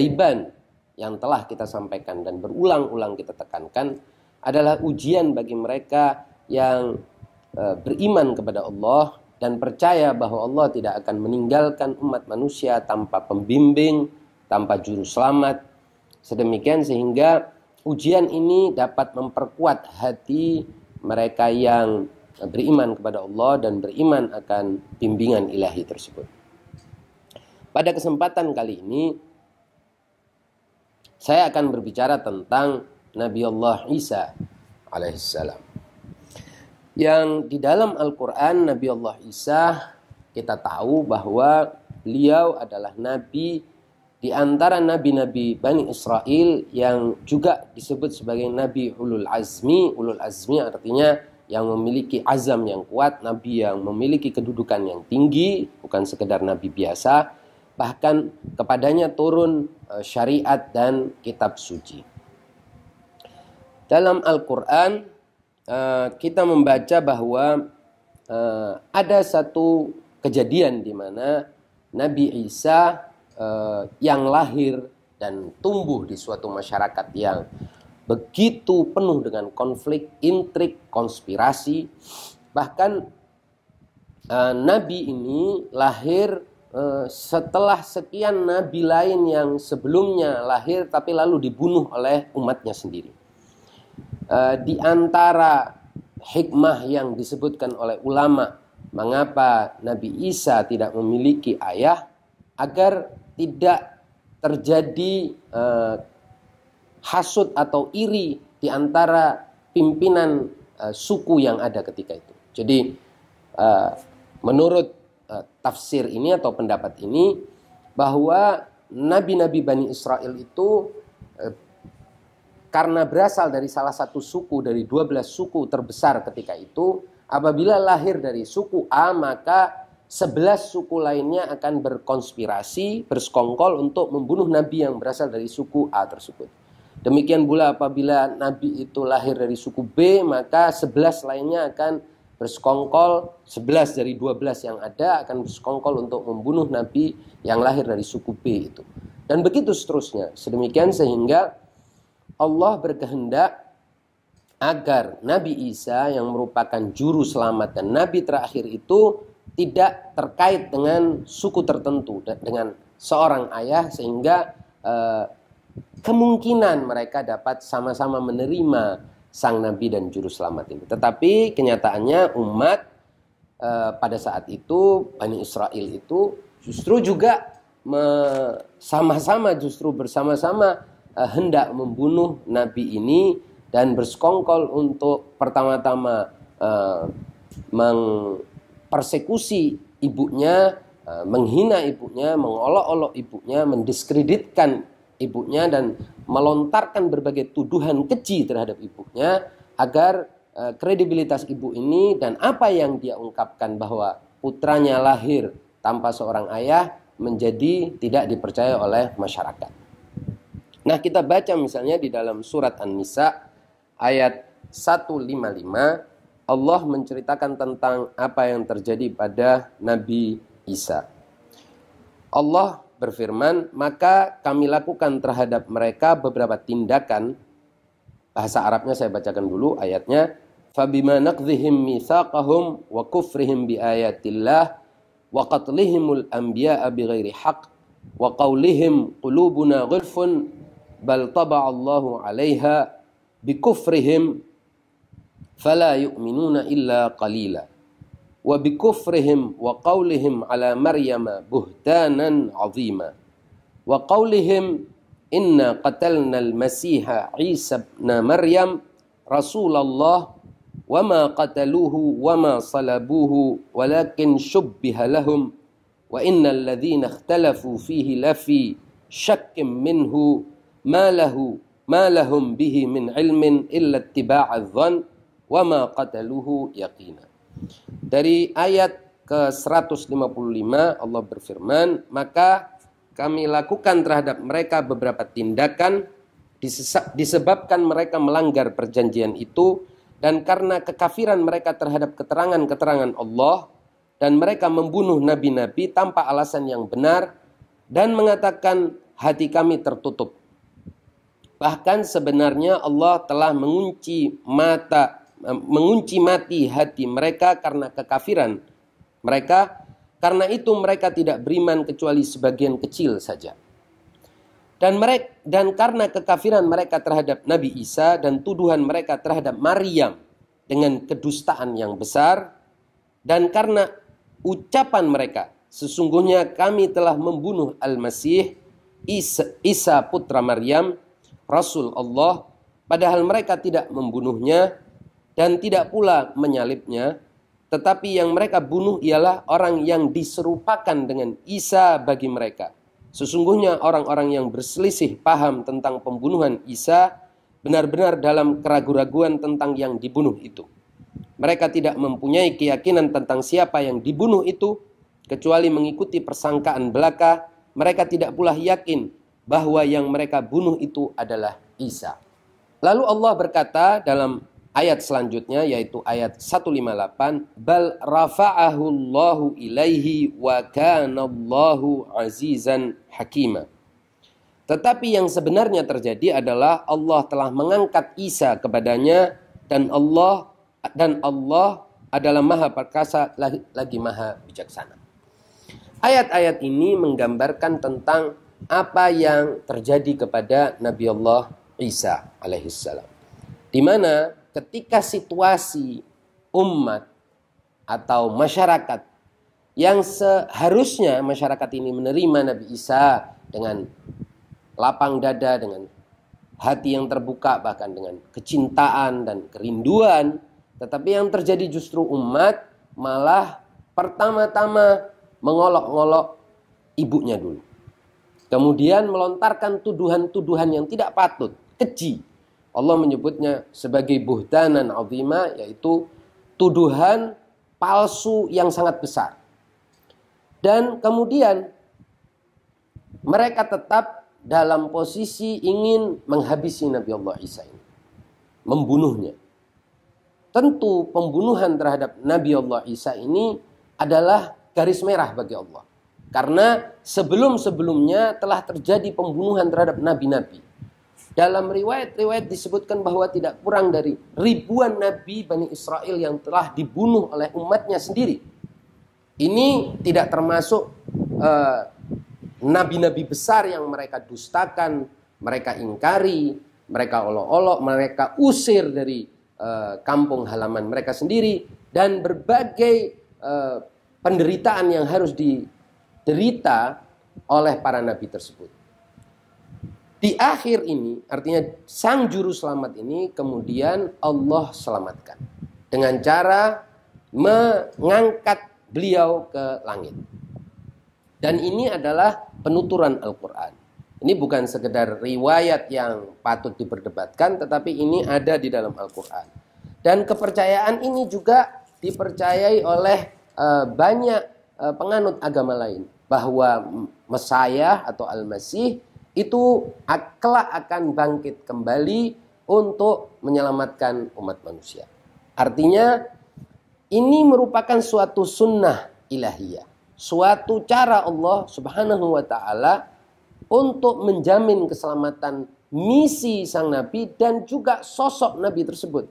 keajaiban yang telah kita sampaikan dan berulang-ulang kita tekankan adalah ujian bagi mereka yang e, beriman kepada Allah dan percaya bahwa Allah tidak akan meninggalkan umat manusia tanpa pembimbing, tanpa juru selamat. Sedemikian sehingga ujian ini dapat memperkuat hati mereka yang beriman kepada Allah dan beriman akan bimbingan ilahi tersebut. Pada kesempatan kali ini saya akan berbicara tentang Nabi Allah Isa alaihissalam. Yang di dalam Al-Quran Nabi Allah Isa kita tahu bahwa beliau adalah nabi di antara nabi-nabi Bani Israel yang juga disebut sebagai nabi ulul azmi. Ulul azmi artinya yang memiliki azam yang kuat, nabi yang memiliki kedudukan yang tinggi, bukan sekedar nabi biasa, bahkan kepadanya turun e, syariat dan kitab suci. Dalam Al-Quran, e, kita membaca bahwa e, ada satu kejadian di mana Nabi Isa yang lahir dan tumbuh di suatu masyarakat yang begitu penuh dengan konflik, intrik, konspirasi, bahkan Nabi ini lahir Eh, setelah sekian nabi lain yang sebelumnya lahir tapi lalu dibunuh oleh umatnya sendiri. Eh, di antara hikmah yang disebutkan oleh ulama mengapa Nabi Isa tidak memiliki ayah agar tidak terjadi eh, hasut atau iri di antara pimpinan suku yang ada ketika itu. Jadi menurut Eh, tafsir ini atau pendapat ini bahwa nabi-nabi Bani Israel itu eh, karena berasal dari salah satu suku dari 12 suku terbesar ketika itu apabila lahir dari suku A maka 11 suku lainnya akan berkonspirasi, bersekongkol untuk membunuh nabi yang berasal dari suku A tersebut. Demikian pula apabila nabi itu lahir dari suku B, maka 11 lainnya akan bersekongkol 11 dari 12 yang ada akan bersekongkol untuk membunuh nabi yang lahir dari suku B itu. Dan begitu seterusnya. Sedemikian sehingga Allah berkehendak agar Nabi Isa yang merupakan juru selamat dan nabi terakhir itu tidak terkait dengan suku tertentu dengan seorang ayah sehingga eh, kemungkinan mereka dapat sama-sama menerima sang nabi dan juru selamat ini. Tetapi kenyataannya umat e, pada saat itu Bani Israel itu justru juga sama-sama justru bersama-sama e, hendak membunuh nabi ini dan bersekongkol untuk pertama-tama e, mempersekusi ibunya, e, menghina ibunya, mengolok-olok ibunya, mendiskreditkan ibunya dan melontarkan berbagai tuduhan keji terhadap ibunya agar uh, kredibilitas ibu ini dan apa yang dia ungkapkan bahwa putranya lahir tanpa seorang ayah menjadi tidak dipercaya oleh masyarakat. Nah, kita baca misalnya di dalam surat An-Nisa ayat 155 Allah menceritakan tentang apa yang terjadi pada Nabi Isa. Allah berfirman, maka kami lakukan terhadap mereka beberapa tindakan. Bahasa Arabnya saya bacakan dulu ayatnya. Fabima naqdhihim mitsaqahum wa kufrihim اللَّهِ wa qatlihimul anbiya'a bighairi haqq wa qawlihim qulubuna ghulfun bal بِكُفْرِهِمْ فَلَا 'alaiha إِلَّا قَلِيلًا وبكفرهم وقولهم على مريم بهتانا عظيما وقولهم إنا قتلنا المسيح عيسى ابن مريم رسول الله وما قتلوه وما صلبوه ولكن شبه لهم وإن الذين اختلفوا فيه لفي شك منه ما له ما لهم به من علم إلا اتباع الظن وما قتلوه يقينا Dari ayat ke-155 Allah berfirman, "Maka kami lakukan terhadap mereka beberapa tindakan disebabkan mereka melanggar perjanjian itu dan karena kekafiran mereka terhadap keterangan-keterangan Allah dan mereka membunuh nabi-nabi tanpa alasan yang benar dan mengatakan hati kami tertutup." Bahkan sebenarnya Allah telah mengunci mata mengunci mati hati mereka karena kekafiran mereka karena itu mereka tidak beriman kecuali sebagian kecil saja dan mereka dan karena kekafiran mereka terhadap Nabi Isa dan tuduhan mereka terhadap Maryam dengan kedustaan yang besar dan karena ucapan mereka sesungguhnya kami telah membunuh Al-Masih Isa, Isa putra Maryam rasul Allah padahal mereka tidak membunuhnya dan tidak pula menyalibnya tetapi yang mereka bunuh ialah orang yang diserupakan dengan Isa bagi mereka. Sesungguhnya orang-orang yang berselisih paham tentang pembunuhan Isa benar-benar dalam keraguan-raguan tentang yang dibunuh itu. Mereka tidak mempunyai keyakinan tentang siapa yang dibunuh itu kecuali mengikuti persangkaan belaka. Mereka tidak pula yakin bahwa yang mereka bunuh itu adalah Isa. Lalu Allah berkata dalam ayat selanjutnya yaitu ayat 158 bal rafa'ahu Allahu ilaihi wa kana Allahu azizan hakima tetapi yang sebenarnya terjadi adalah Allah telah mengangkat Isa kepadanya dan Allah dan Allah adalah maha perkasa lagi, lagi maha bijaksana. Ayat-ayat ini menggambarkan tentang apa yang terjadi kepada Nabi Allah Isa alaihissalam. Di mana ketika situasi umat atau masyarakat yang seharusnya masyarakat ini menerima Nabi Isa dengan lapang dada, dengan hati yang terbuka, bahkan dengan kecintaan dan kerinduan. Tetapi yang terjadi justru umat malah pertama-tama mengolok olok ibunya dulu. Kemudian melontarkan tuduhan-tuduhan yang tidak patut, keji, Allah menyebutnya sebagai buhtanan azima yaitu tuduhan palsu yang sangat besar. Dan kemudian mereka tetap dalam posisi ingin menghabisi Nabi Allah Isa ini. Membunuhnya. Tentu pembunuhan terhadap Nabi Allah Isa ini adalah garis merah bagi Allah. Karena sebelum-sebelumnya telah terjadi pembunuhan terhadap nabi-nabi. Dalam riwayat-riwayat disebutkan bahwa tidak kurang dari ribuan nabi Bani Israel yang telah dibunuh oleh umatnya sendiri. Ini tidak termasuk eh, nabi-nabi uh, besar yang mereka dustakan, mereka ingkari, mereka olok-olok, mereka usir dari uh, kampung halaman mereka sendiri dan berbagai uh, penderitaan yang harus diderita oleh para nabi tersebut. Di akhir ini, artinya sang juru selamat ini kemudian Allah selamatkan. Dengan cara mengangkat beliau ke langit. Dan ini adalah penuturan Al-Quran. Ini bukan sekedar riwayat yang patut diperdebatkan, tetapi ini ada di dalam Al-Quran. Dan kepercayaan ini juga dipercayai oleh eh, banyak eh, penganut agama lain. Bahwa Mesayah atau Al-Masih itu kelak akan bangkit kembali untuk menyelamatkan umat manusia. Artinya ini merupakan suatu sunnah ilahiyah, suatu cara Allah Subhanahu wa taala untuk menjamin keselamatan misi sang nabi dan juga sosok nabi tersebut.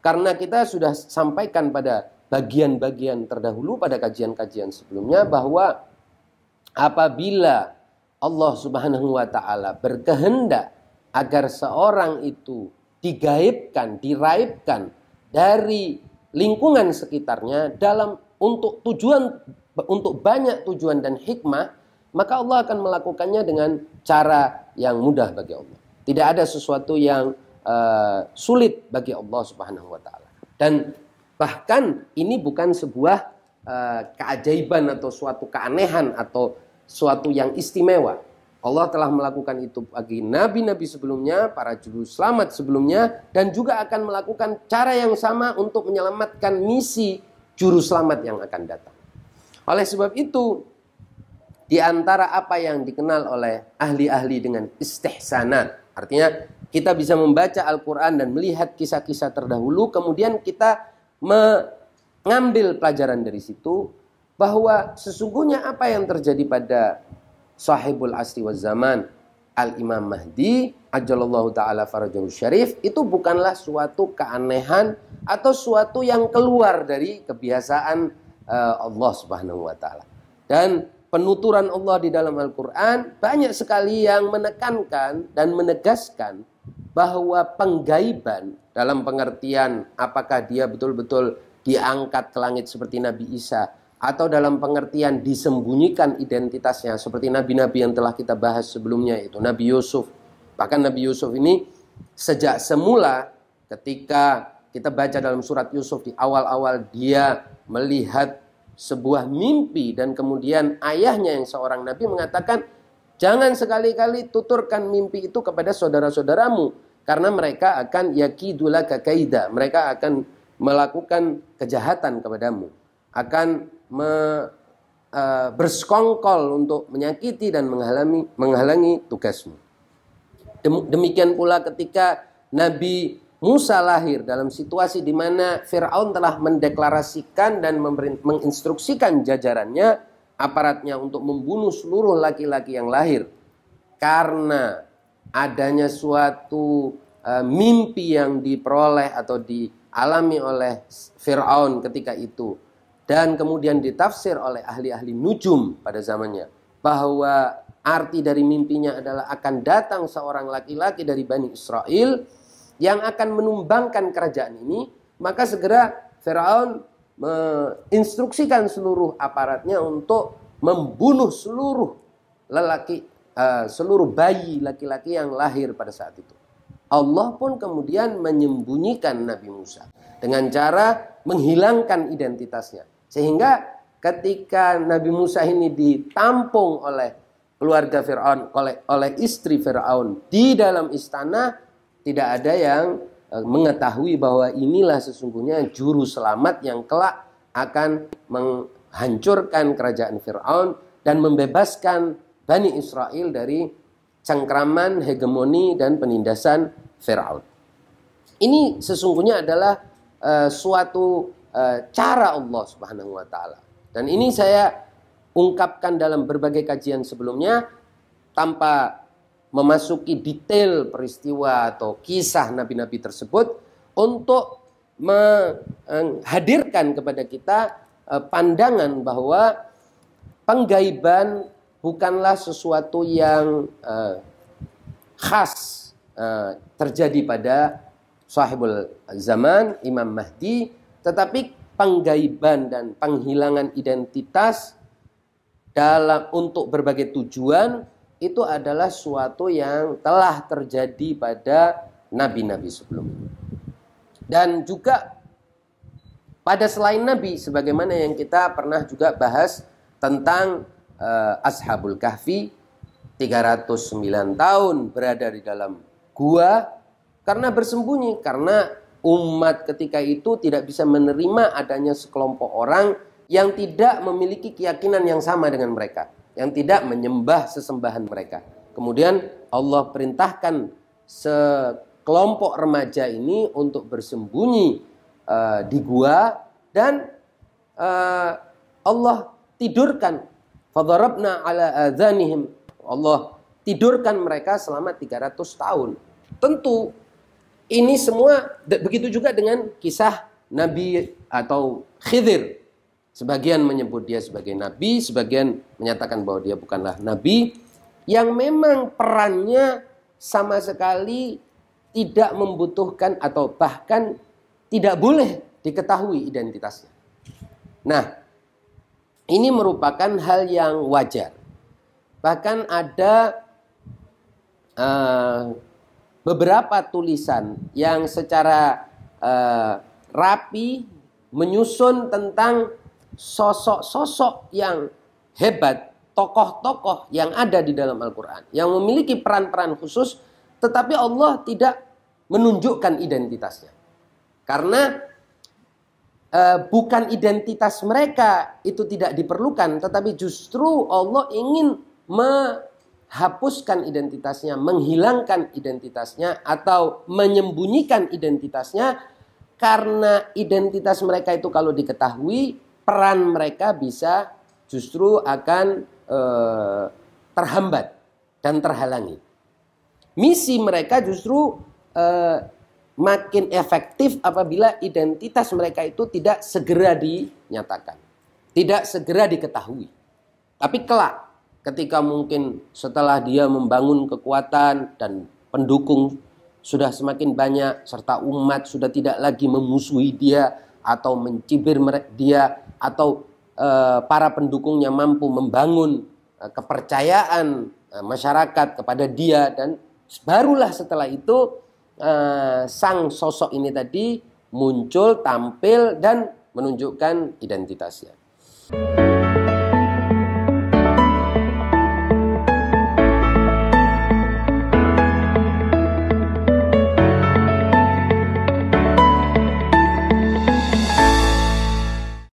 Karena kita sudah sampaikan pada bagian-bagian terdahulu pada kajian-kajian sebelumnya bahwa apabila Allah Subhanahu wa taala berkehendak agar seorang itu digaibkan, diraibkan dari lingkungan sekitarnya dalam untuk tujuan untuk banyak tujuan dan hikmah, maka Allah akan melakukannya dengan cara yang mudah bagi Allah. Tidak ada sesuatu yang uh, sulit bagi Allah Subhanahu wa taala. Dan bahkan ini bukan sebuah uh, keajaiban atau suatu keanehan atau suatu yang istimewa. Allah telah melakukan itu bagi nabi-nabi sebelumnya, para juru selamat sebelumnya, dan juga akan melakukan cara yang sama untuk menyelamatkan misi juru selamat yang akan datang. Oleh sebab itu, di antara apa yang dikenal oleh ahli-ahli dengan istihsanat, artinya kita bisa membaca Al-Quran dan melihat kisah-kisah terdahulu, kemudian kita mengambil pelajaran dari situ, bahwa sesungguhnya apa yang terjadi pada sahibul asri wa zaman al-imam Mahdi ajalallahu ta'ala farajahu syarif itu bukanlah suatu keanehan atau suatu yang keluar dari kebiasaan eh, Allah subhanahu wa ta'ala dan penuturan Allah di dalam Al-Quran banyak sekali yang menekankan dan menegaskan bahwa penggaiban dalam pengertian apakah dia betul-betul diangkat ke langit seperti Nabi Isa atau dalam pengertian disembunyikan identitasnya seperti nabi-nabi yang telah kita bahas sebelumnya itu Nabi Yusuf. Bahkan Nabi Yusuf ini sejak semula ketika kita baca dalam surat Yusuf di awal-awal dia melihat sebuah mimpi dan kemudian ayahnya yang seorang nabi mengatakan jangan sekali-kali tuturkan mimpi itu kepada saudara-saudaramu karena mereka akan yakidulaka kaida mereka akan melakukan kejahatan kepadamu akan me, e, bersekongkol untuk menyakiti dan menghalangi, menghalangi tugasmu. Demikian pula ketika Nabi Musa lahir dalam situasi di mana Firaun telah mendeklarasikan dan menginstruksikan jajarannya, aparatnya untuk membunuh seluruh laki-laki yang lahir karena adanya suatu uh, mimpi yang diperoleh atau dialami oleh Firaun ketika itu dan kemudian ditafsir oleh ahli-ahli nujum pada zamannya bahwa arti dari mimpinya adalah akan datang seorang laki-laki dari Bani Israel yang akan menumbangkan kerajaan ini, maka segera Firaun menginstruksikan seluruh aparatnya untuk membunuh seluruh lelaki eh, seluruh bayi laki-laki yang lahir pada saat itu. Allah pun kemudian menyembunyikan Nabi Musa dengan cara menghilangkan identitasnya. Sehingga ketika Nabi Musa ini ditampung oleh keluarga Firaun, oleh, oleh istri Firaun di dalam istana tidak ada yang eh, mengetahui bahwa inilah sesungguhnya juru selamat yang kelak akan menghancurkan kerajaan Firaun dan membebaskan Bani Israel dari cengkraman, hegemoni dan penindasan Firaun. Ini sesungguhnya adalah uh, suatu Eh, cara Allah Subhanahu wa taala. Dan ini saya ungkapkan dalam berbagai kajian sebelumnya tanpa memasuki detail peristiwa atau kisah nabi-nabi tersebut untuk menghadirkan kepada kita eh, pandangan bahwa penggaiban bukanlah sesuatu yang eh, khas terjadi pada sahibul zaman Imam Mahdi tetapi penggaiban dan penghilangan identitas dalam untuk berbagai tujuan itu adalah suatu yang telah terjadi pada nabi-nabi sebelumnya. Dan juga pada selain nabi sebagaimana yang kita pernah juga bahas tentang uh, Ashabul Kahfi 309 tahun berada di dalam gua karena bersembunyi karena umat ketika itu tidak bisa menerima adanya sekelompok orang yang tidak memiliki keyakinan yang sama dengan mereka, yang tidak menyembah sesembahan mereka. Kemudian Allah perintahkan sekelompok remaja ini untuk bersembunyi uh, di gua dan uh, Allah tidurkan fadharabna ala adhanihim. Allah tidurkan mereka selama 300 tahun. Tentu ini semua begitu juga dengan kisah Nabi atau Khidir. Sebagian menyebut dia sebagai nabi, sebagian menyatakan bahwa dia bukanlah nabi yang memang perannya sama sekali tidak membutuhkan atau bahkan tidak boleh diketahui identitasnya. Nah, ini merupakan hal yang wajar. Bahkan ada uh, beberapa tulisan yang secara uh, rapi menyusun tentang sosok-sosok yang hebat, tokoh-tokoh yang ada di dalam Al-Quran, yang memiliki peran-peran khusus, tetapi Allah tidak menunjukkan identitasnya. Karena uh, bukan identitas mereka itu tidak diperlukan, tetapi justru Allah ingin hapuskan identitasnya, menghilangkan identitasnya, atau menyembunyikan identitasnya, karena identitas mereka itu kalau diketahui, peran mereka bisa justru akan eh, terhambat dan terhalangi. Misi mereka justru eh, makin efektif apabila identitas mereka itu tidak segera dinyatakan, tidak segera diketahui. Tapi kelak ketika mungkin setelah dia membangun kekuatan dan pendukung sudah semakin banyak serta umat sudah tidak lagi memusuhi dia atau mencibir dia atau e, para pendukungnya mampu membangun eh, kepercayaan eh, masyarakat kepada dia dan barulah setelah itu sang sosok ini tadi muncul tampil dan menunjukkan identitasnya.